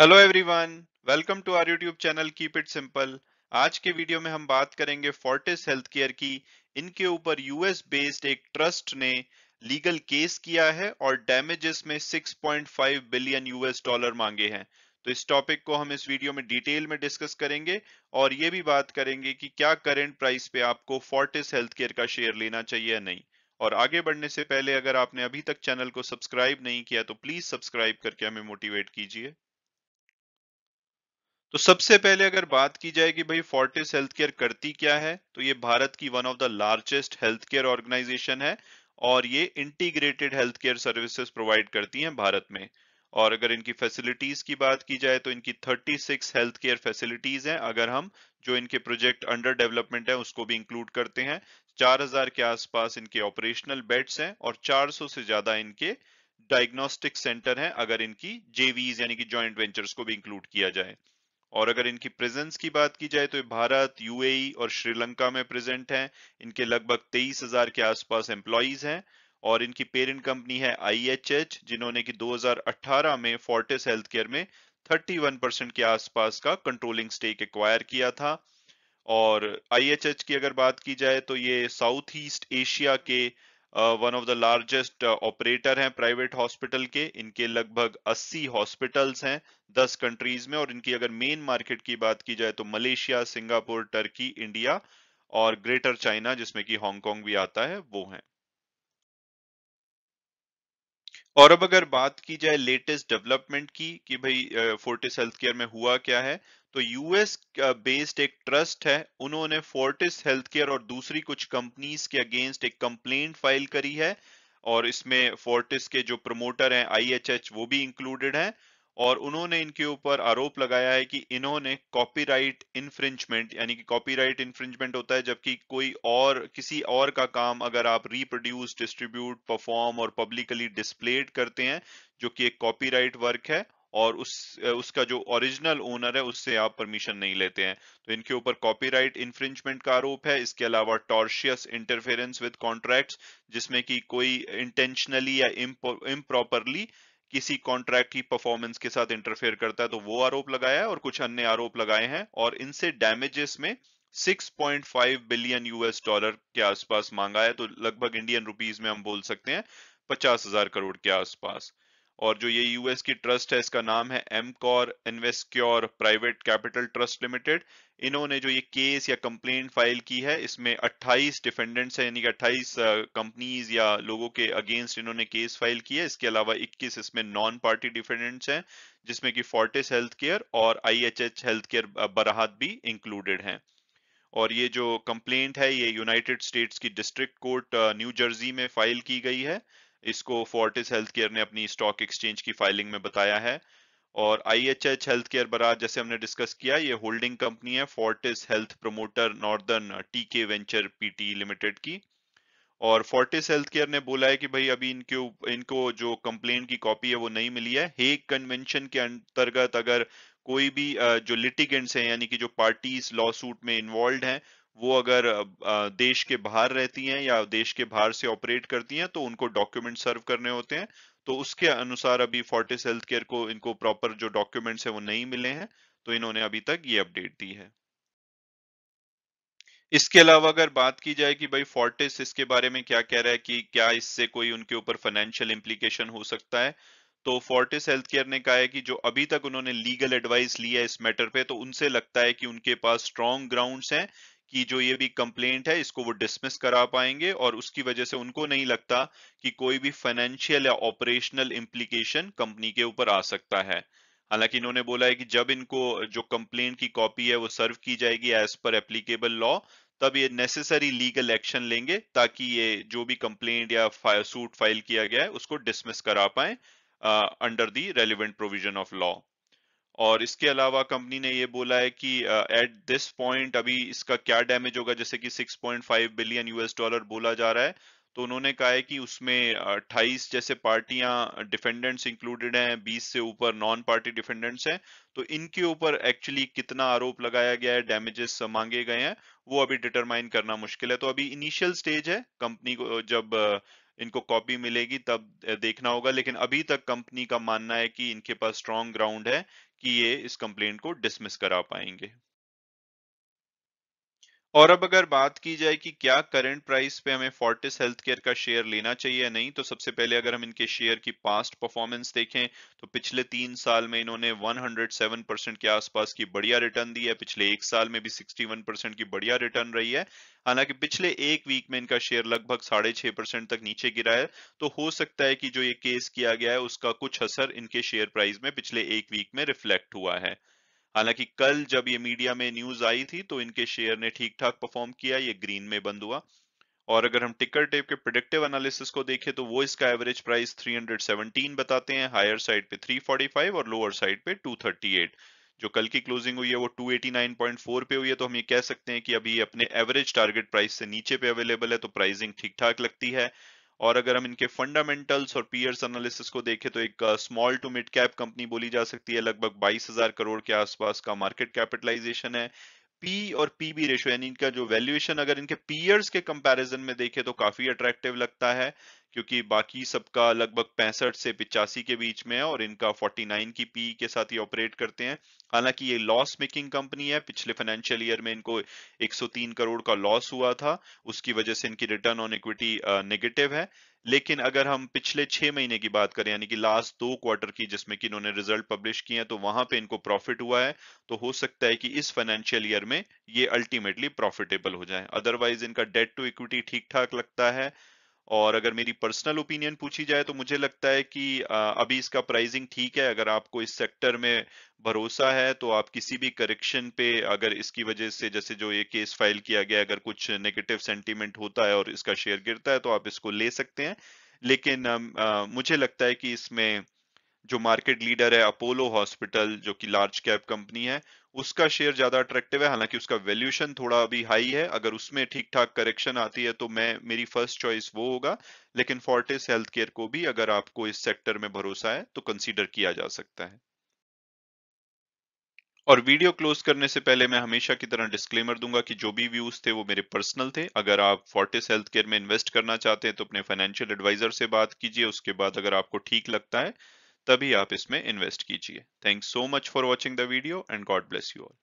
hello everyone welcome to our YouTube channel keep it simple आज के video में हम बात करेंगे फोर्टिस हेल्थ केयर की इनके ऊपर यूएस बेस्ड एक ट्रस्ट ने लीगल केस किया है और डैमेजेस में 6.5 बिलियन यूएस डॉलर मांगे हैं तो इस टॉपिक को हम इस वीडियो में डिटेल में डिस्कस करेंगे और ये भी बात करेंगे कि क्या करेंट प्राइस पे आपको फोर्टिस हेल्थ केयर का शेयर लेना चाहिए या नहीं और आगे बढ़ने से पहले अगर आपने अभी तक चैनल को सब्सक्राइब नहीं किया तो प्लीज सब्सक्राइब करके हमें मोटिवेट कीजिए तो सबसे पहले अगर बात की जाए कि भाई फोर्टिस हेल्थ केयर करती क्या है तो ये भारत की one of the largest health care organisation है और ये integrated health care services provide करती हैं भारत में और अगर इनकी फैसिलिटीज की बात की जाए तो इनकी 36 हेल्थ केयर फैसिलिटीज हैं अगर हम जो इनके प्रोजेक्ट अंडर डेवलपमेंट है उसको भी इंक्लूड करते हैं 4000 के आसपास इनके ऑपरेशनल बेड्स हैं और 400 से ज्यादा इनके डायग्नोस्टिक सेंटर हैं अगर इनकी जेवीज यानी कि ज्वाइंट वेंचर्स को भी इंक्लूड किया जाए और अगर इनकी प्रेजेंस की बात की जाए तो भारत यूएई e और श्रीलंका में प्रेजेंट हैं इनके लगभग तेईस हजार के आसपास एम्प्लॉयज हैं और इनकी पेरेंट कंपनी है आईएचएच जिन्होंने कि 2018 में फोर्टिस हेल्थ केयर में 31 परसेंट के आसपास का कंट्रोलिंग स्टेक एक्वायर किया था और आईएचएच की अगर बात की जाए तो ये साउथ ईस्ट एशिया के one of the largest operator हैं प्राइवेट हॉस्पिटल के इनके लगभग 80 हॉस्पिटल्स हैं 10 कंट्रीज में और इनकी अगर मेन मार्केट की बात की जाए तो मलेशिया सिंगापुर टर्की इंडिया और ग्रेटर चाइना जिसमें कि हांगकांग भी आता है वो है और अब अगर बात की जाए लेटेस्ट डेवलपमेंट की कि भाई फोर्टिस हेल्थ केयर में हुआ क्या है तो यूएस बेस्ड uh, एक ट्रस्ट है उन्होंने फोर्टिस हेल्थ केयर और दूसरी कुछ कंपनीज के अगेंस्ट एक कंप्लेंट फाइल करी है और इसमें फोर्टिस के जो प्रमोटर हैं आईएचएच वो भी इंक्लूडेड हैं और उन्होंने इनके ऊपर आरोप लगाया है कि इन्होंने कॉपीराइट इन्फ्रिंचमेंट यानी कि कॉपीराइट इन्फ्रिंचमेंट होता है जबकि कोई और किसी और का काम अगर आप रिप्रोड्यूस डिस्ट्रीब्यूट परफॉर्म और पब्लिकली डिस्प्लेड करते हैं जो कि एक कॉपीराइट वर्क है और उस उसका जो ओरिजिनल ओनर है उससे आप परमिशन नहीं लेते हैं तो इनके ऊपर कॉपीराइट इंफ्रिंचमेंट का आरोप है इसके अलावा टॉर्शियस इंटरफेरेंस विद कॉन्ट्रैक्ट्स जिसमें कि कोई इंटेंशनली या इम्प्रॉपरली किसी कॉन्ट्रैक्ट की परफॉर्मेंस के साथ इंटरफेयर करता है तो वो आरोप लगाया है और कुछ अन्य आरोप लगाए हैं और इनसे डैमेजेस में 6.5 बिलियन यूएस डॉलर के आसपास मांगा है तो लगभग इंडियन रुपीज में हम बोल सकते हैं पचास हजार करोड़ के आसपास और जो ये यूएस की ट्रस्ट है इसका नाम है M Cor Invesqure private capital trust limited इन्होंने जो ये केस या कंप्लेंट फाइल की है इसमें 28 डिफेंडेंट्स हैं यानी कि 28 कंपनीज या लोगों के अगेंस्ट इन्होंने केस फाइल की है इसके अलावा 21 इसमें नॉन पार्टी डिफेंडेंट्स हैं जिसमें कि फोर्टिस हेल्थ केयर और एच हेल्थ केयर बराहत भी इंक्लूडेड है और ये जो कंप्लेंट है ये यूनाइटेड स्टेट्स की डिस्ट्रिक्ट कोर्ट न्यू जर्सी में फाइल की गई है इसको फोर्टिस हेल्थ केयर ने अपनी स्टॉक एक्सचेंज की फाइलिंग में बताया है और I H H health care Berhad जैसे हमने डिस्कस किया ये होल्डिंग कंपनी है Fortis health promoter Northern TK venture PT limited की और फोर्टिस हेल्थ केयर ने बोला है कि भाई अभी इनके इनको जो कंप्लेन की कॉपी है वो नहीं मिली है हेग कन्वेंशन के अंतर्गत अगर कोई भी जो लिटिगेंट्स हैं यानी कि जो पार्टीज लॉ सूट में इन्वॉल्व हैं वो अगर देश के बाहर रहती हैं या देश के बाहर से ऑपरेट करती हैं तो उनको डॉक्यूमेंट सर्व करने होते हैं तो उसके अनुसार अभी फोर्टिस हेल्थ केयर को इनको प्रॉपर जो डॉक्यूमेंट्स है वो नहीं मिले हैं तो इन्होंने अभी तक ये अपडेट दी है इसके अलावा अगर बात की जाए कि भाई फोर्टिस इसके बारे में क्या कह रहा है कि क्या इससे कोई उनके ऊपर फाइनेंशियल इम्प्लीकेशन हो सकता है तो फोर्टिस हेल्थ केयर ने कहा है कि जो अभी तक उन्होंने लीगल एडवाइस लिया है इस मैटर पे तो उनसे लगता है कि उनके पास स्ट्रॉन्ग ग्राउंड्स हैं कि जो ये भी कंप्लेंट है इसको वो डिसमिस करा पाएंगे और उसकी वजह से उनको नहीं लगता कि कोई भी फाइनेंशियल या ऑपरेशनल इम्प्लीकेशन कंपनी के ऊपर आ सकता है हालांकि इन्होंने बोला है कि जब इनको जो कंप्लेंट की कॉपी है वो सर्व की जाएगी एज पर एप्लीकेबल लॉ तब ये नेसेसरी लीगल एक्शन लेंगे ताकि ये जो भी कंप्लेंट या सूट फाइल किया गया है उसको डिसमिस करा पाए under the relevant provision of law और इसके अलावा कंपनी ने ये बोला है कि एट दिस पॉइंट अभी इसका क्या डैमेज होगा जैसे कि 6.5 बिलियन यूएस डॉलर बोला जा रहा है तो उन्होंने कहा है कि उसमें अट्ठाईस जैसे पार्टियां डिफेंडेंट्स इंक्लूडेड हैं 20 से ऊपर नॉन पार्टी डिफेंडेंट्स हैं तो इनके ऊपर एक्चुअली कितना आरोप लगाया गया है डैमेजेस मांगे गए हैं वो अभी डिटरमाइन करना मुश्किल है तो अभी इनिशियल स्टेज है कंपनी को जब इनको कॉपी मिलेगी तब देखना होगा लेकिन अभी तक कंपनी का मानना है कि इनके पास स्ट्रॉन्ग ग्राउंड है कि ये इस कंप्लेंट को डिसमिस करा पाएंगे और अब अगर बात की जाए कि क्या करंट प्राइस पे हमें फोर्टिस हेल्थ केयर का शेयर लेना चाहिए या नहीं तो सबसे पहले अगर हम इनके शेयर की पास्ट परफॉर्मेंस देखें तो पिछले तीन साल में इन्होंने 107 परसेंट के आसपास की बढ़िया रिटर्न दी है पिछले एक साल में भी 61 परसेंट की बढ़िया रिटर्न रही है हालांकि पिछले एक वीक में इनका शेयर लगभग साढ़े छह परसेंट तक नीचे गिरा है तो हो सकता है कि जो ये केस किया गया है उसका कुछ असर इनके शेयर प्राइस में पिछले एक वीक में रिफ्लेक्ट हुआ है हालांकि कल जब ये मीडिया में न्यूज आई थी तो इनके शेयर ने ठीक ठाक परफॉर्म किया ये ग्रीन में बंद हुआ और अगर हम टिकर टेप के प्रोडिक्टिव एनालिसिस को देखें तो वो इसका एवरेज प्राइस 317 बताते हैं हायर साइड पे 345 और लोअर साइड पे 238 जो कल की क्लोजिंग हुई है वो 289.4 पे हुई है तो हम ये कह सकते हैं कि अभी अपने एवरेज टारगेट प्राइस से नीचे पे अवेलेबल है तो प्राइसिंग ठीक ठाक लगती है और अगर हम इनके फंडामेंटल्स और पीयर्स एनालिसिस को देखें तो एक small to mid cap company बोली जा सकती है लगभग 22,000 करोड़ के आसपास का मार्केट कैपिटलाइजेशन है पी और पी बी रेशो यानी इनका जो वैल्यूएशन अगर इनके पीयर्स के कंपैरिजन में देखें तो काफी अट्रैक्टिव लगता है क्योंकि बाकी सबका लगभग पैंसठ से पिचासी के बीच में है और इनका 49 की पी के साथ ही ऑपरेट करते हैं हालांकि ये लॉस मेकिंग कंपनी है पिछले फाइनेंशियल ईयर में इनको 103 करोड़ का लॉस हुआ था उसकी वजह से इनकी रिटर्न ऑन इक्विटी नेगेटिव है लेकिन अगर हम पिछले छह महीने की बात करें यानी कि लास्ट दो क्वार्टर की जिसमें कि इन्होंने रिजल्ट पब्लिश किए हैं तो वहां पे इनको प्रॉफिट हुआ है तो हो सकता है कि इस फाइनेंशियल ईयर में ये अल्टीमेटली प्रॉफिटेबल हो जाए अदरवाइज इनका डेट टू इक्विटी ठीक ठाक लगता है और अगर मेरी पर्सनल ओपिनियन पूछी जाए तो मुझे लगता है कि अभी इसका प्राइसिंग ठीक है अगर आपको इस सेक्टर में भरोसा है तो आप किसी भी करेक्शन पे अगर इसकी वजह से जैसे जो ये केस फाइल किया गया अगर कुछ नेगेटिव सेंटीमेंट होता है और इसका शेयर गिरता है तो आप इसको ले सकते हैं लेकिन आ, मुझे लगता है कि इसमें जो मार्केट लीडर है अपोलो हॉस्पिटल जो कि लार्ज कैप कंपनी है उसका शेयर ज्यादा अट्रैक्टिव है हालांकि उसका वैल्यूशन थोड़ा अभी हाई है अगर उसमें ठीक ठाक करेक्शन आती है तो मैं मेरी फर्स्ट चॉइस वो होगा लेकिन फोर्टिस हेल्थ केयर को भी अगर आपको इस सेक्टर में भरोसा है तो कंसिडर किया जा सकता है और वीडियो क्लोज करने से पहले मैं हमेशा की तरह डिस्क्लेमर दूंगा कि जो भी व्यूज थे वो मेरे पर्सनल थे अगर आप फोर्टिस हेल्थ केयर में इन्वेस्ट करना चाहते हैं तो अपने फाइनेंशियल एडवाइजर से बात कीजिए उसके बाद अगर आपको ठीक लगता है तभी आप इसमें इन्वेस्ट कीजिए thank so much for watching the video and God bless you all